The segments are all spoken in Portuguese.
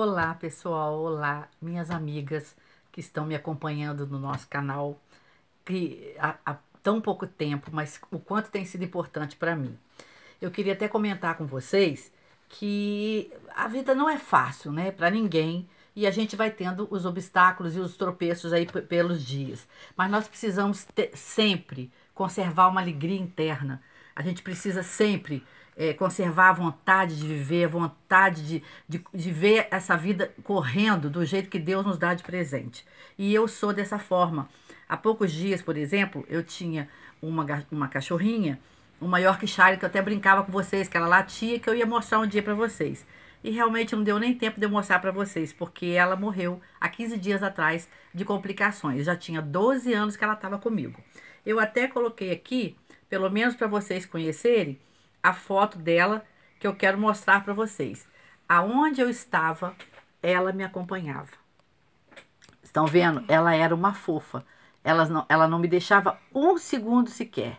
Olá, pessoal. Olá, minhas amigas que estão me acompanhando no nosso canal, que há, há tão pouco tempo, mas o quanto tem sido importante para mim. Eu queria até comentar com vocês que a vida não é fácil, né, para ninguém. E a gente vai tendo os obstáculos e os tropeços aí pelos dias. Mas nós precisamos sempre conservar uma alegria interna. A gente precisa sempre é, conservar a vontade de viver, a vontade de, de, de ver essa vida correndo do jeito que Deus nos dá de presente. E eu sou dessa forma. Há poucos dias, por exemplo, eu tinha uma, uma cachorrinha, uma Yorkshire, que eu até brincava com vocês, que ela latia, que eu ia mostrar um dia para vocês. E realmente não deu nem tempo de eu mostrar para vocês, porque ela morreu há 15 dias atrás de complicações. Já tinha 12 anos que ela estava comigo. Eu até coloquei aqui, pelo menos para vocês conhecerem, a foto dela que eu quero mostrar para vocês. Aonde eu estava, ela me acompanhava. Estão vendo? Ela era uma fofa. Ela não, ela não me deixava um segundo sequer.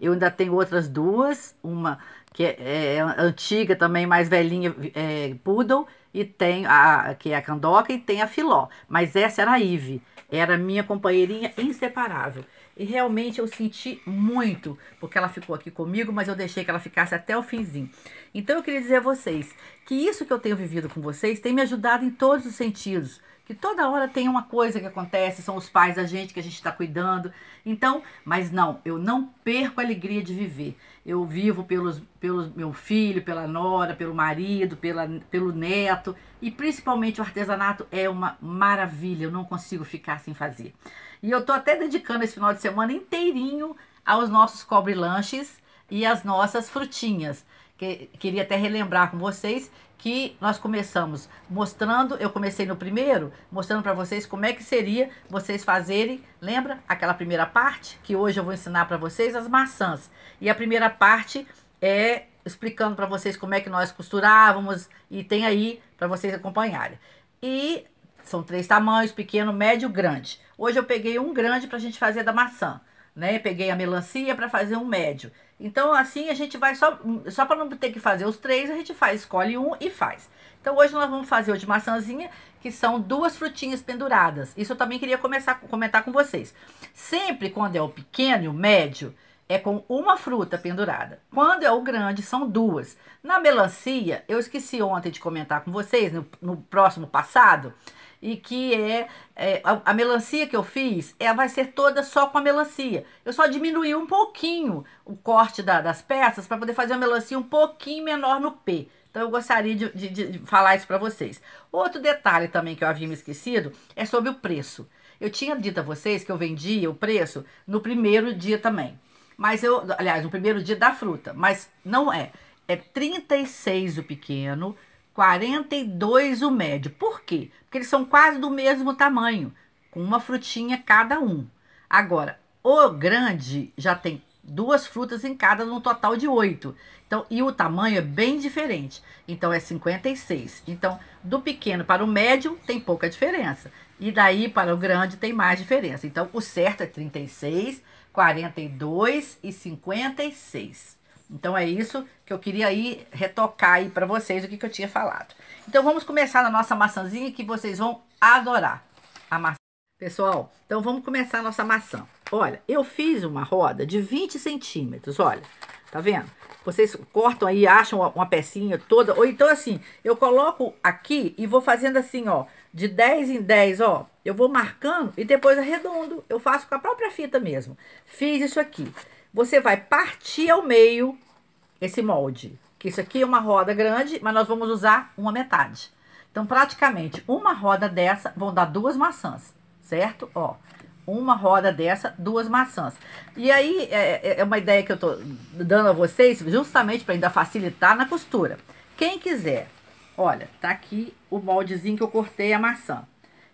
Eu ainda tenho outras duas, uma que é, é, é antiga também, mais velhinha, é, poodle, e tem a que é a candoca e tem a filó. Mas essa era a Ive, era minha companheirinha inseparável. E realmente eu senti muito, porque ela ficou aqui comigo, mas eu deixei que ela ficasse até o finzinho. Então eu queria dizer a vocês que isso que eu tenho vivido com vocês tem me ajudado em todos os sentidos. Que toda hora tem uma coisa que acontece, são os pais da gente que a gente está cuidando. Então, mas não, eu não perco a alegria de viver eu vivo pelos, pelo meu filho, pela nora, pelo marido, pela, pelo neto. E principalmente o artesanato é uma maravilha, eu não consigo ficar sem fazer. E eu tô até dedicando esse final de semana inteirinho aos nossos cobre-lanches e às nossas frutinhas que, queria até relembrar com vocês que nós começamos mostrando, eu comecei no primeiro, mostrando para vocês como é que seria vocês fazerem, lembra aquela primeira parte que hoje eu vou ensinar para vocês as maçãs. E a primeira parte é explicando para vocês como é que nós costurávamos e tem aí para vocês acompanharem. E são três tamanhos, pequeno, médio, grande. Hoje eu peguei um grande para a gente fazer da maçã, né? Peguei a melancia para fazer um médio. Então, assim, a gente vai só, só para não ter que fazer os três, a gente faz, escolhe um e faz. Então, hoje nós vamos fazer o de maçãzinha, que são duas frutinhas penduradas. Isso eu também queria começar comentar com vocês. Sempre quando é o pequeno e o médio, é com uma fruta pendurada. Quando é o grande, são duas. Na melancia, eu esqueci ontem de comentar com vocês, no, no próximo passado, e que é, é a, a, melancia que eu fiz, ela vai ser toda só com a melancia. Eu só diminui um pouquinho o corte da, das peças para poder fazer a melancia um pouquinho menor no P. Então, eu gostaria de, de, de falar isso para vocês. Outro detalhe também que eu havia me esquecido é sobre o preço. Eu tinha dito a vocês que eu vendia o preço no primeiro dia também. Mas eu, aliás, no primeiro dia da fruta, mas não é. É 36 o pequeno, 42 o médio. Por quê? Porque eles são quase do mesmo tamanho, com uma frutinha cada um. Agora, o grande já tem duas frutas em cada, num total de oito. Então, e o tamanho é bem diferente. Então, é 56. Então, do pequeno para o médio tem pouca diferença. E daí para o grande tem mais diferença. Então, o certo é 36, 42 e 56. Então é isso que eu queria aí retocar aí para vocês o que, que eu tinha falado. Então vamos começar na nossa maçãzinha que vocês vão adorar a maçã. Pessoal, então vamos começar a nossa maçã. Olha, eu fiz uma roda de 20 centímetros, olha, tá vendo? Vocês cortam aí, acham uma pecinha toda, ou então assim, eu coloco aqui e vou fazendo assim, ó, de 10 em 10, ó, eu vou marcando e depois arredondo, eu faço com a própria fita mesmo. Fiz isso aqui. Você vai partir ao meio esse molde. Que isso aqui é uma roda grande, mas nós vamos usar uma metade. Então, praticamente, uma roda dessa vão dar duas maçãs, certo? Ó, uma roda dessa, duas maçãs. E aí, é, é, é uma ideia que eu tô dando a vocês, justamente para ainda facilitar na costura. Quem quiser, olha, tá aqui o moldezinho que eu cortei a maçã.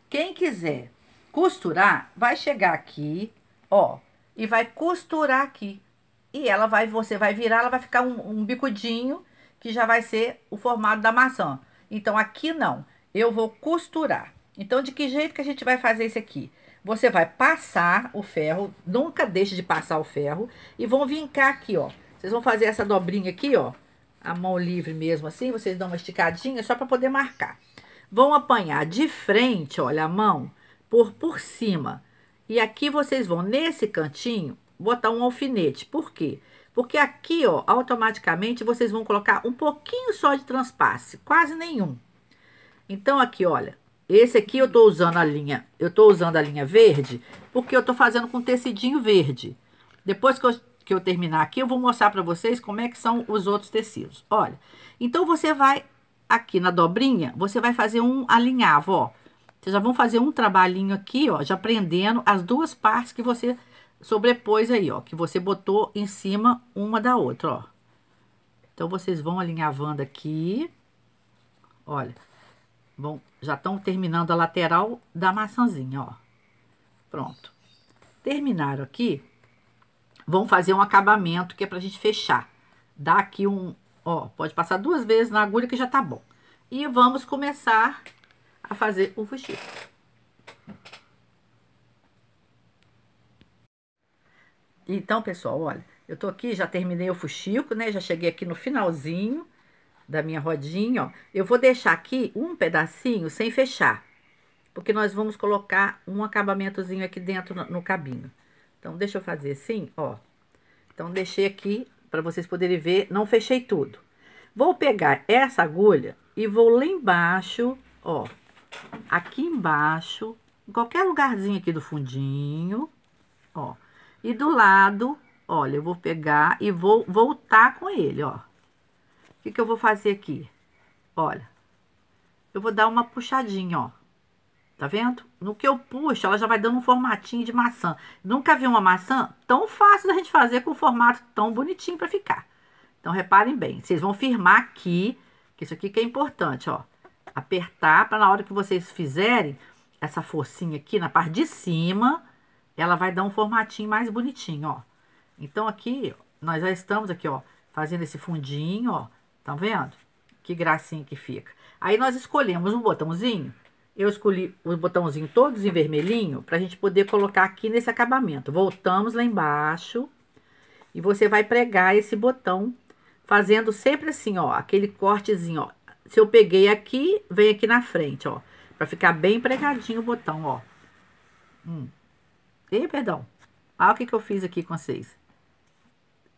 Quem quiser costurar, vai chegar aqui, ó, e vai costurar aqui. E ela vai, você vai virar, ela vai ficar um, um bicudinho, que já vai ser o formato da maçã. Então, aqui não, eu vou costurar. Então, de que jeito que a gente vai fazer isso aqui? Você vai passar o ferro, nunca deixe de passar o ferro, e vão vincar aqui, ó. Vocês vão fazer essa dobrinha aqui, ó, a mão livre mesmo assim, vocês dão uma esticadinha só para poder marcar. Vão apanhar de frente, olha, a mão, por, por cima. E aqui vocês vão, nesse cantinho, botar um alfinete. Por quê? Porque aqui, ó, automaticamente vocês vão colocar um pouquinho só de transpasse, quase nenhum. Então, aqui, olha, esse aqui eu tô usando a linha, eu tô usando a linha verde, porque eu tô fazendo com tecidinho verde. Depois que eu, que eu terminar aqui, eu vou mostrar para vocês como é que são os outros tecidos. Olha, então você vai aqui na dobrinha, você vai fazer um alinhavo, ó. Vocês já vão fazer um trabalhinho aqui, ó, já prendendo as duas partes que você sobrepôs aí, ó, que você botou em cima uma da outra, ó. Então, vocês vão alinhavando aqui, olha, bom já estão terminando a lateral da maçãzinha, ó. Pronto. Terminaram aqui, vão fazer um acabamento que é pra gente fechar. Dá aqui um, ó, pode passar duas vezes na agulha que já tá bom. E vamos começar a fazer o fuxico. Então, pessoal, olha, eu tô aqui, já terminei o fuxico, né? Já cheguei aqui no finalzinho da minha rodinha, ó. Eu vou deixar aqui um pedacinho sem fechar, porque nós vamos colocar um acabamentozinho aqui dentro no, no cabinho. Então, deixa eu fazer assim, ó. Então, deixei aqui para vocês poderem ver, não fechei tudo. Vou pegar essa agulha e vou lá embaixo, ó, aqui embaixo, em qualquer lugarzinho aqui do fundinho, ó. E do lado, olha, eu vou pegar e vou voltar com ele, ó. O que, que eu vou fazer aqui? Olha, eu vou dar uma puxadinha, ó. Tá vendo? No que eu puxo, ela já vai dando um formatinho de maçã. Nunca vi uma maçã tão fácil da gente fazer com um formato tão bonitinho para ficar. Então, reparem bem. Vocês vão firmar aqui, que isso aqui que é importante, ó apertar para na hora que vocês fizerem essa forcinha aqui na parte de cima, ela vai dar um formatinho mais bonitinho, ó. Então, aqui, nós já estamos aqui, ó, fazendo esse fundinho, ó, tá vendo? Que gracinha que fica. Aí, nós escolhemos um botãozinho, eu escolhi os botãozinhos todos em vermelhinho, pra gente poder colocar aqui nesse acabamento. Voltamos lá embaixo, e você vai pregar esse botão, fazendo sempre assim, ó, aquele cortezinho, ó, se eu peguei aqui, vem aqui na frente, ó. Pra ficar bem pregadinho o botão, ó. Hum. perdão. Olha ah, o que, que eu fiz aqui com vocês.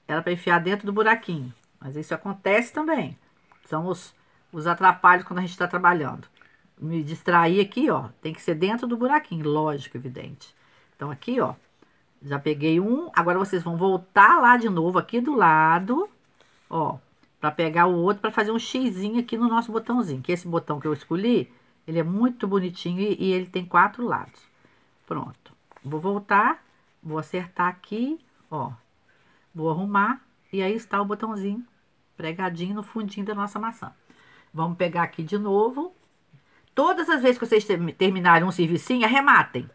Era pra enfiar dentro do buraquinho. Mas isso acontece também. São os, os atrapalhos quando a gente tá trabalhando. Me distrair aqui, ó. Tem que ser dentro do buraquinho, lógico, evidente. Então, aqui, ó. Já peguei um. Agora, vocês vão voltar lá de novo, aqui do lado. Ó para pegar o outro para fazer um xizinho aqui no nosso botãozinho, que esse botão que eu escolhi, ele é muito bonitinho e, e ele tem quatro lados. Pronto. Vou voltar, vou acertar aqui, ó. Vou arrumar e aí está o botãozinho pregadinho no fundinho da nossa maçã. Vamos pegar aqui de novo. Todas as vezes que vocês terminarem um serviço, arrematem.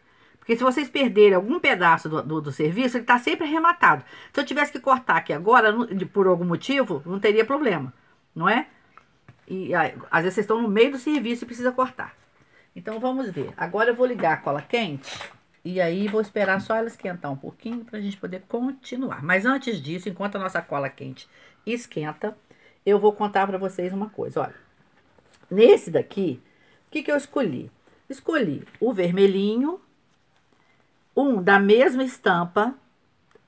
Porque se vocês perderem algum pedaço do, do, do serviço, ele está sempre arrematado. Se eu tivesse que cortar aqui agora, por algum motivo, não teria problema, não é? E aí, às vezes vocês estão no meio do serviço e precisa cortar. Então vamos ver. Agora eu vou ligar a cola quente e aí vou esperar só ela esquentar um pouquinho para a gente poder continuar. Mas antes disso, enquanto a nossa cola quente esquenta, eu vou contar para vocês uma coisa. Olha, nesse daqui, o que, que eu escolhi? Escolhi o vermelhinho, um da mesma estampa,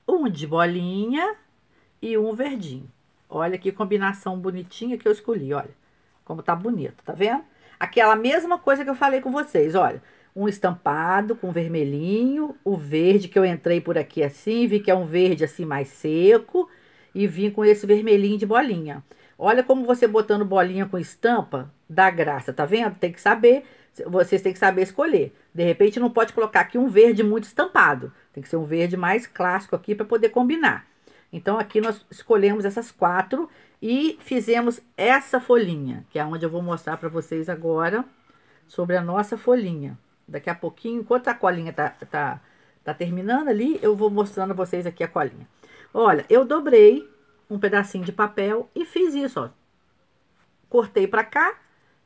um de bolinha e um verdinho. Olha que combinação bonitinha que eu escolhi, olha. Como tá bonito, tá vendo? Aquela mesma coisa que eu falei com vocês, olha. Um estampado com vermelhinho, o verde que eu entrei por aqui assim, vi que é um verde assim mais seco e vim com esse vermelhinho de bolinha. Olha como você botando bolinha com estampa dá graça, tá vendo? Tem que saber, vocês têm que saber escolher. De repente não pode colocar aqui um verde muito estampado. Tem que ser um verde mais clássico aqui para poder combinar. Então aqui nós escolhemos essas quatro e fizemos essa folhinha, que é onde eu vou mostrar para vocês agora sobre a nossa folhinha. Daqui a pouquinho, enquanto a colinha tá, tá, tá terminando ali, eu vou mostrando a vocês aqui a colinha. Olha, eu dobrei um pedacinho de papel e fiz isso, ó. Cortei para cá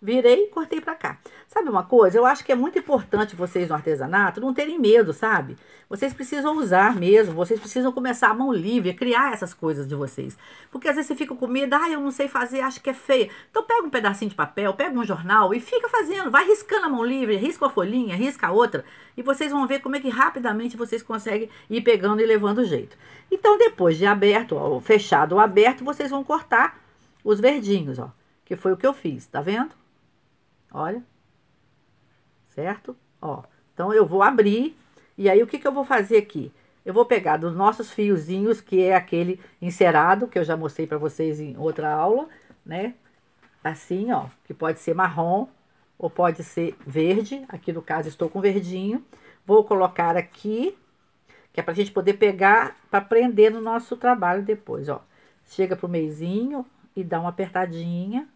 virei e cortei para cá. Sabe uma coisa? Eu acho que é muito importante vocês no artesanato não terem medo, sabe? Vocês precisam usar mesmo, vocês precisam começar a mão livre, criar essas coisas de vocês. Porque às vezes você fica com medo, ah, eu não sei fazer, acho que é feia. Então pega um pedacinho de papel, pega um jornal e fica fazendo, vai riscando a mão livre, risca a folhinha, risca a outra, e vocês vão ver como é que rapidamente vocês conseguem ir pegando e levando o jeito. Então depois de aberto, ó, fechado ou aberto, vocês vão cortar os verdinhos, ó, que foi o que eu fiz, tá vendo? Olha. Certo? Ó, então eu vou abrir e aí o que, que eu vou fazer aqui? Eu vou pegar dos nossos fiozinhos, que é aquele encerado, que eu já mostrei para vocês em outra aula, né? Assim, ó, que pode ser marrom ou pode ser verde. Aqui, no caso, estou com verdinho. Vou colocar aqui, que é para a gente poder pegar para prender no nosso trabalho depois, ó. Chega pro meizinho e dá uma apertadinha,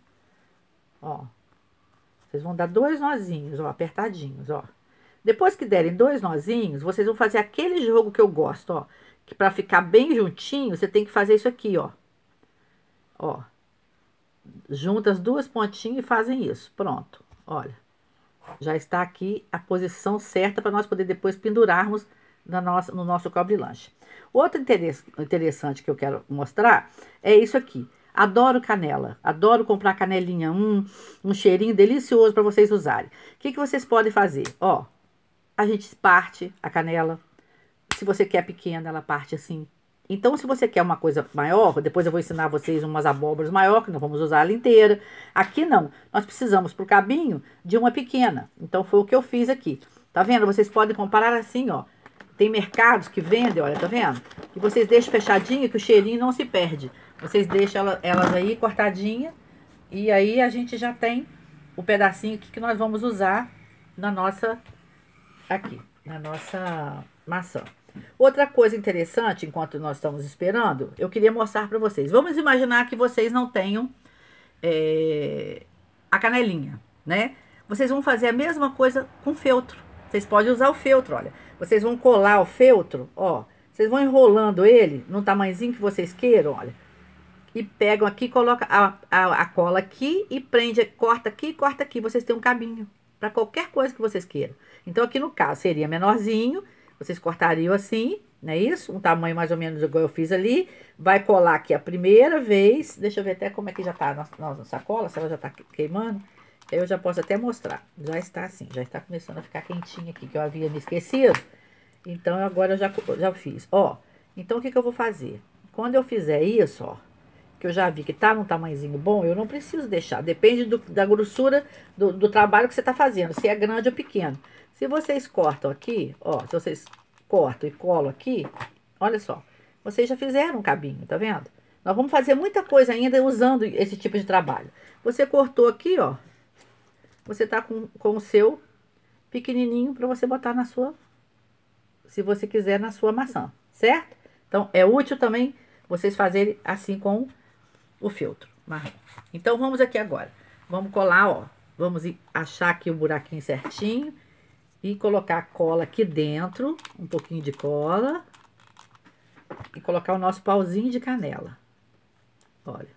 ó. Vocês vão dar dois nozinhos, ó, apertadinhos, ó. Depois que derem dois nozinhos, vocês vão fazer aquele jogo que eu gosto, ó. Que pra ficar bem juntinho, você tem que fazer isso aqui, ó. Ó. Junta as duas pontinhas e fazem isso. Pronto. Olha. Já está aqui a posição certa para nós poder depois pendurarmos na nossa, no nosso cobre-lanche. Outro interesse, interessante que eu quero mostrar é isso aqui. Adoro canela, adoro comprar canelinha, um, um cheirinho delicioso para vocês usarem. O que, que vocês podem fazer? Ó, a gente parte a canela, se você quer pequena, ela parte assim. Então, se você quer uma coisa maior, depois eu vou ensinar vocês umas abóboras maior, que não vamos usar ela inteira. Aqui não, nós precisamos para o cabinho de uma pequena. Então, foi o que eu fiz aqui. Tá vendo? Vocês podem comparar assim, ó. Tem mercados que vendem, olha, tá vendo? Que vocês deixam fechadinha que o cheirinho não se perde. Vocês deixam elas aí cortadinha e aí a gente já tem o pedacinho que nós vamos usar na nossa aqui, na nossa maçã. Outra coisa interessante, enquanto nós estamos esperando, eu queria mostrar para vocês. Vamos imaginar que vocês não tenham é, a canelinha, né? Vocês vão fazer a mesma coisa com feltro. Vocês podem usar o feltro, olha. Vocês vão colar o feltro, ó. Vocês vão enrolando ele no tamanhozinho que vocês queiram, olha. E pegam aqui, coloca a, a, a cola aqui e prende, corta aqui, corta aqui. Vocês têm um cabinho para qualquer coisa que vocês queiram. Então, aqui no caso, seria menorzinho. Vocês cortariam assim, não é isso? Um tamanho mais ou menos igual eu fiz ali. Vai colar aqui a primeira vez. Deixa eu ver até como é que já tá a nossa, nossa sacola, se ela já tá queimando. Eu já posso até mostrar. Já está assim, já está começando a ficar quentinha aqui, que eu havia me esquecido. Então, agora eu já, já fiz. Ó, então o que, que eu vou fazer? Quando eu fizer isso, ó, que eu já vi que tá num tamanhozinho bom, eu não preciso deixar. Depende do, da grossura do, do, trabalho que você tá fazendo, se é grande ou pequeno. Se vocês cortam aqui, ó, se vocês cortam e colam aqui, olha só, vocês já fizeram um cabinho, tá vendo? Nós vamos fazer muita coisa ainda usando esse tipo de trabalho. Você cortou aqui, ó, você tá com, com o seu pequenininho para você botar na sua, se você quiser, na sua maçã, certo? Então, é útil também vocês fazerem assim com o filtro, marrom. Então, vamos aqui agora. Vamos colar, ó. Vamos achar aqui o buraquinho certinho e colocar a cola aqui dentro, um pouquinho de cola. E colocar o nosso pauzinho de canela. Olha.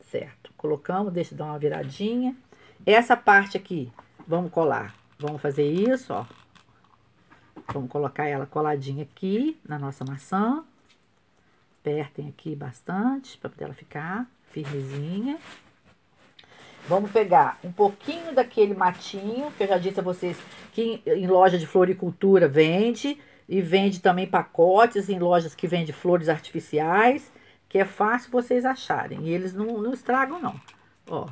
Certo. Colocamos, deixa eu dar uma viradinha. Essa parte aqui, vamos colar. Vamos fazer isso, ó. Vamos colocar ela coladinha aqui na nossa maçã. Apertem aqui bastante para ela ficar firmezinha. Vamos pegar um pouquinho daquele matinho, que eu já disse a vocês que em, loja de floricultura vende, e vende também pacotes em lojas que vende flores artificiais, que é fácil vocês acharem, e eles não, não estragam não. Ó,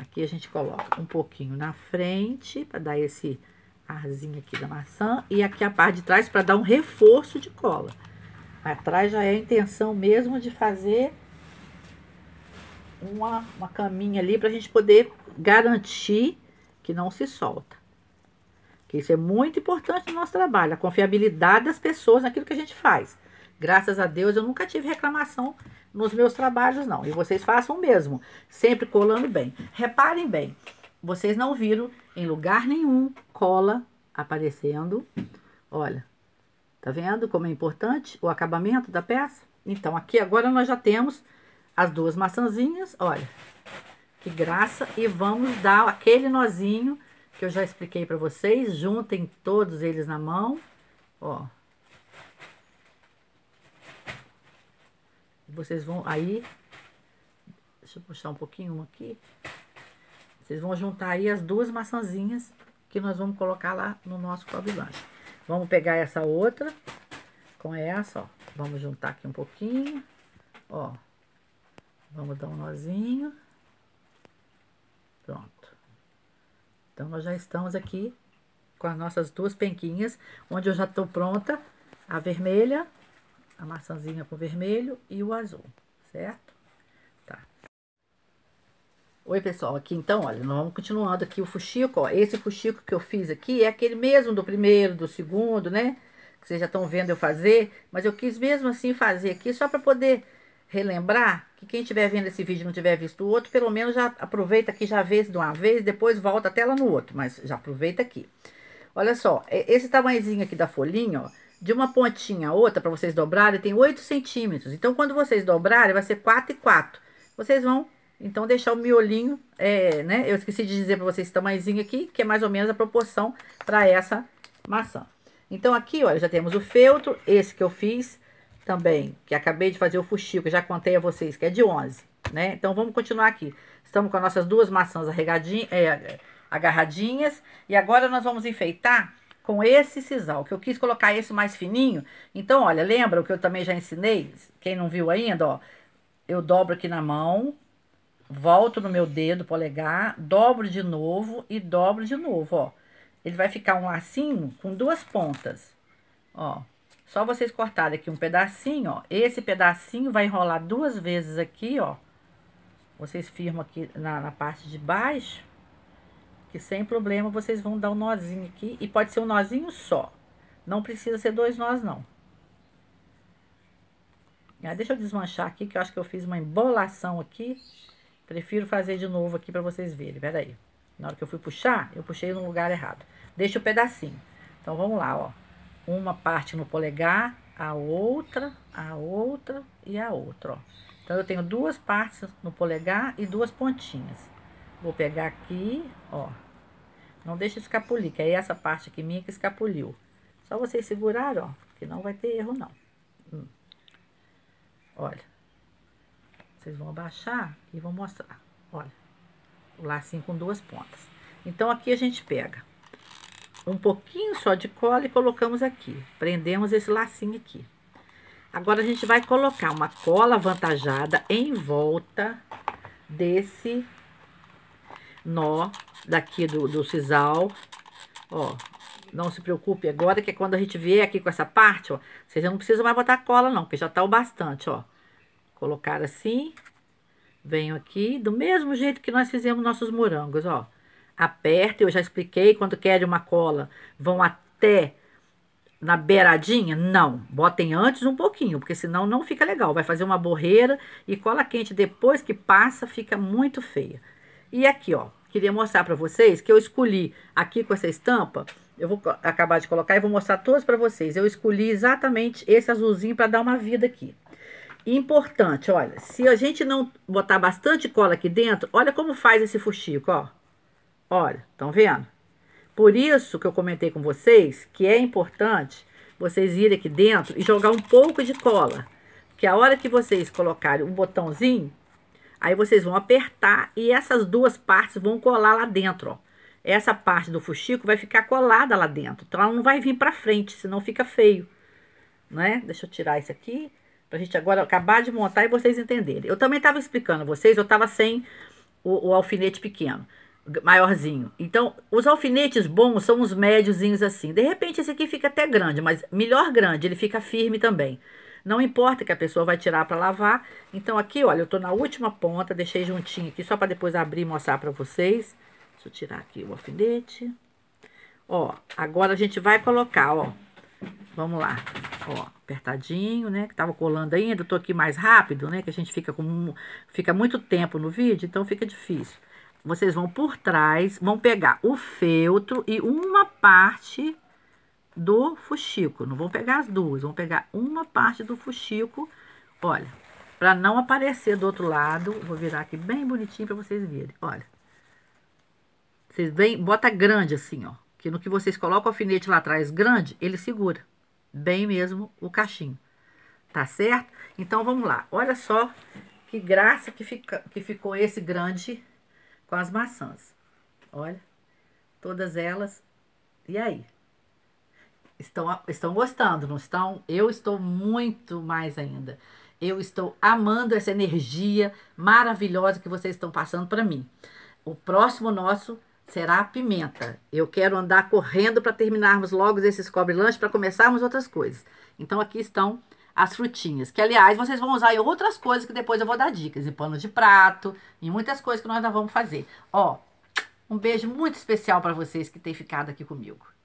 Aqui a gente coloca um pouquinho na frente, para dar esse arzinho aqui da maçã. E aqui a parte de trás, para dar um reforço de cola. Atrás já é a intenção mesmo de fazer uma, uma caminha ali, para a gente poder garantir que não se solta. Que isso é muito importante no nosso trabalho, a confiabilidade das pessoas naquilo que a gente faz. Graças a Deus, eu nunca tive reclamação nos meus trabalhos, não. E vocês façam o mesmo, sempre colando bem. Reparem bem, vocês não viram em lugar nenhum cola aparecendo. Olha, tá vendo como é importante o acabamento da peça? Então, aqui agora nós já temos as duas maçãzinhas, olha, que graça. E vamos dar aquele nozinho que eu já expliquei para vocês. Juntem todos eles na mão, ó. vocês vão aí, deixa eu puxar um pouquinho uma aqui, vocês vão juntar aí as duas maçãzinhas que nós vamos colocar lá no nosso cobre-lanche. Vamos pegar essa outra com essa, ó, vamos juntar aqui um pouquinho, ó, vamos dar um nozinho, pronto. Então, nós já estamos aqui com as nossas duas penquinhas, onde eu já estou pronta a vermelha a maçãzinha com vermelho e o azul, certo? Tá. Oi, pessoal, aqui então, olha, nós vamos continuando aqui o fuxico, ó, esse fuxico que eu fiz aqui é aquele mesmo do primeiro, do segundo, né? Que vocês já estão vendo eu fazer, mas eu quis mesmo assim fazer aqui só para poder relembrar que quem estiver vendo esse vídeo e não tiver visto o outro, pelo menos já aproveita aqui, já vê de uma vez, depois volta até lá no outro, mas já aproveita aqui. Olha só, é, esse tamanhozinho aqui da folhinha, ó, de uma pontinha a outra, para vocês dobrarem, tem 8 centímetros. Então, quando vocês dobrarem, vai ser 4 e 4. Vocês vão, então, deixar o miolinho, é, né? Eu esqueci de dizer para vocês esse tamanhozinho aqui, que é mais ou menos a proporção para essa maçã. Então, aqui, olha, já temos o feltro, esse que eu fiz também, que acabei de fazer o fuxico, já contei a vocês, que é de 11, né? Então, vamos continuar aqui. Estamos com as nossas duas maçãs é, agarradinhas. E agora, nós vamos enfeitar com esse sisal, que eu quis colocar esse mais fininho. Então, olha, lembra o que eu também já ensinei? Quem não viu ainda, ó, eu dobro aqui na mão, volto no meu dedo polegar, dobro de novo e dobro de novo, ó. Ele vai ficar um lacinho com duas pontas, ó. Só vocês cortarem aqui um pedacinho, ó. Esse pedacinho vai enrolar duas vezes aqui, ó. Vocês firmam aqui na, na parte de baixo que sem problema vocês vão dar um nozinho aqui e pode ser um nozinho só. Não precisa ser dois nós, não. Ah, deixa eu desmanchar aqui, que eu acho que eu fiz uma embolação aqui. Prefiro fazer de novo aqui para vocês verem. Pera aí. Na hora que eu fui puxar, eu puxei no lugar errado. Deixa o um pedacinho. Então, vamos lá, ó. Uma parte no polegar, a outra, a outra e a outra, ó. Então, eu tenho duas partes no polegar e duas pontinhas. Vou pegar aqui, ó. Não deixa escapulir, que é essa parte aqui minha que escapuliu. Só vocês seguraram, ó, que não vai ter erro, não. Hum. Olha. Vocês vão abaixar e vão mostrar. Olha. O lacinho com duas pontas. Então, aqui a gente pega um pouquinho só de cola e colocamos aqui. Prendemos esse lacinho aqui. Agora, a gente vai colocar uma cola avantajada em volta desse nó daqui do, do sisal, ó. Não se preocupe agora, que é quando a gente vier aqui com essa parte, ó, vocês não precisam mais botar cola não, porque já tá o bastante, ó. Colocar assim, venho aqui, do mesmo jeito que nós fizemos nossos morangos, ó. Aperta, eu já expliquei, quando querem é uma cola, vão até na beiradinha? Não, botem antes um pouquinho, porque senão não fica legal. Vai fazer uma borreira e cola quente depois que passa fica muito feia. E aqui, ó, queria mostrar para vocês que eu escolhi aqui com essa estampa, eu vou acabar de colocar e vou mostrar todos para vocês. Eu escolhi exatamente esse azulzinho para dar uma vida aqui. Importante, olha, se a gente não botar bastante cola aqui dentro, olha como faz esse fuxico, ó. Olha, estão vendo? Por isso que eu comentei com vocês que é importante vocês irem aqui dentro e jogar um pouco de cola. Que a hora que vocês colocarem um botãozinho, Aí vocês vão apertar e essas duas partes vão colar lá dentro, ó. Essa parte do fuxico vai ficar colada lá dentro. Então, ela não vai vir pra frente, senão fica feio, né? Deixa eu tirar isso aqui, pra gente agora acabar de montar e vocês entenderem. Eu também tava explicando a vocês, eu tava sem o, o alfinete pequeno, maiorzinho. Então, os alfinetes bons são os médiozinhos assim. De repente, esse aqui fica até grande, mas melhor grande, ele fica firme também. Não importa que a pessoa vai tirar para lavar. Então, aqui, olha, eu tô na última ponta, deixei juntinho aqui só para depois abrir e mostrar para vocês. Deixa eu tirar aqui o alfinete. Ó, agora a gente vai colocar, ó. Vamos lá. Ó, apertadinho, né? Que tava colando ainda, tô aqui mais rápido, né? Que a gente fica com fica muito tempo no vídeo, então fica difícil. Vocês vão por trás, vão pegar o feltro e uma parte do fuxico. Não vão pegar as duas, vão pegar uma parte do fuxico. Olha, para não aparecer do outro lado, vou virar aqui bem bonitinho para vocês verem. Olha, vocês bem, bota grande assim, ó. Que no que vocês colocam o alfinete lá atrás grande, ele segura bem mesmo o cachinho, tá certo? Então, vamos lá. Olha só que graça que, fica, que ficou esse grande com as maçãs. Olha, todas elas. E aí? estão, estão gostando, não estão? Eu estou muito mais ainda. Eu estou amando essa energia maravilhosa que vocês estão passando para mim. O próximo nosso será a pimenta. Eu quero andar correndo para terminarmos logo esses cobre-lanche para começarmos outras coisas. Então aqui estão as frutinhas, que aliás vocês vão usar em outras coisas que depois eu vou dar dicas, em pano de prato, em muitas coisas que nós ainda vamos fazer. Ó, um beijo muito especial para vocês que têm ficado aqui comigo.